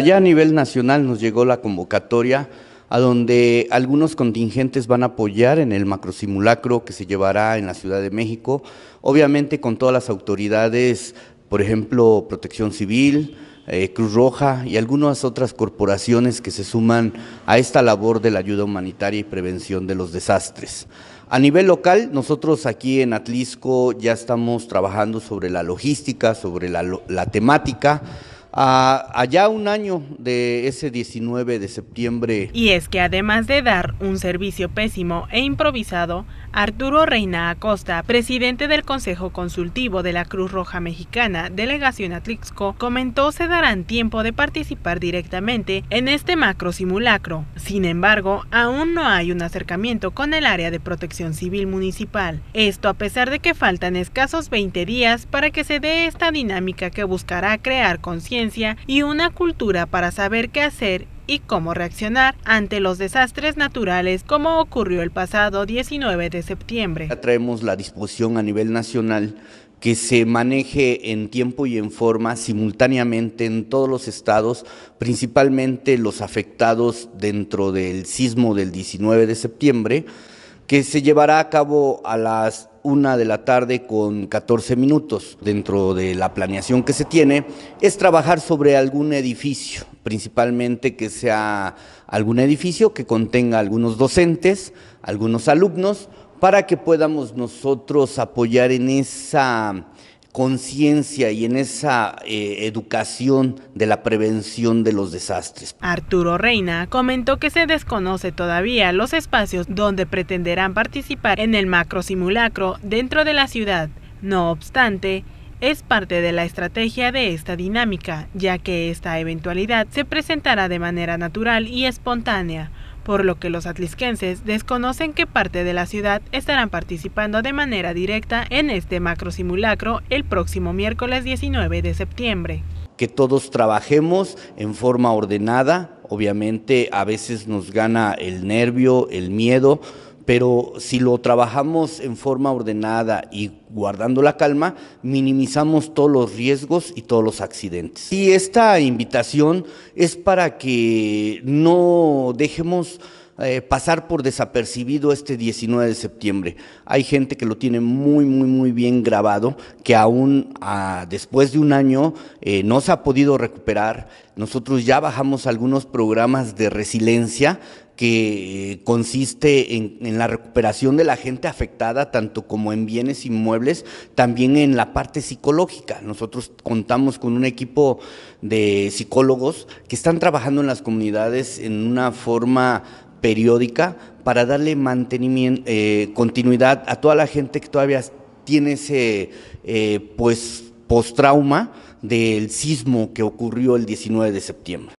Allá a nivel nacional nos llegó la convocatoria a donde algunos contingentes van a apoyar en el macrosimulacro que se llevará en la Ciudad de México, obviamente con todas las autoridades, por ejemplo, Protección Civil, eh, Cruz Roja y algunas otras corporaciones que se suman a esta labor de la ayuda humanitaria y prevención de los desastres. A nivel local, nosotros aquí en Atlisco ya estamos trabajando sobre la logística, sobre la temática a, ah, un año de ese 19 de septiembre. Y es que además de dar un servicio pésimo e improvisado, Arturo Reina Acosta, presidente del Consejo Consultivo de la Cruz Roja Mexicana, delegación Atlixco, comentó se darán tiempo de participar directamente en este macro simulacro. Sin embargo, aún no hay un acercamiento con el área de protección civil municipal. Esto a pesar de que faltan escasos 20 días para que se dé esta dinámica que buscará crear conciencia y una cultura para saber qué hacer y cómo reaccionar ante los desastres naturales como ocurrió el pasado 19 de septiembre. Traemos la disposición a nivel nacional que se maneje en tiempo y en forma simultáneamente en todos los estados, principalmente los afectados dentro del sismo del 19 de septiembre, que se llevará a cabo a las una de la tarde con 14 minutos. Dentro de la planeación que se tiene es trabajar sobre algún edificio, principalmente que sea algún edificio que contenga algunos docentes, algunos alumnos, para que podamos nosotros apoyar en esa conciencia y en esa eh, educación de la prevención de los desastres. Arturo Reina comentó que se desconoce todavía los espacios donde pretenderán participar en el macro simulacro dentro de la ciudad. No obstante, es parte de la estrategia de esta dinámica, ya que esta eventualidad se presentará de manera natural y espontánea por lo que los atlisquenses desconocen qué parte de la ciudad estarán participando de manera directa en este macro simulacro el próximo miércoles 19 de septiembre. Que todos trabajemos en forma ordenada, obviamente a veces nos gana el nervio, el miedo, pero si lo trabajamos en forma ordenada y guardando la calma, minimizamos todos los riesgos y todos los accidentes. Y esta invitación es para que no dejemos eh, pasar por desapercibido este 19 de septiembre. Hay gente que lo tiene muy, muy, muy bien grabado, que aún ah, después de un año eh, no se ha podido recuperar. Nosotros ya bajamos algunos programas de resiliencia que eh, consiste en, la recuperación de la gente afectada, tanto como en bienes inmuebles, también en la parte psicológica. Nosotros contamos con un equipo de psicólogos que están trabajando en las comunidades en una forma periódica para darle mantenimiento, eh, continuidad a toda la gente que todavía tiene ese eh, pues postrauma del sismo que ocurrió el 19 de septiembre.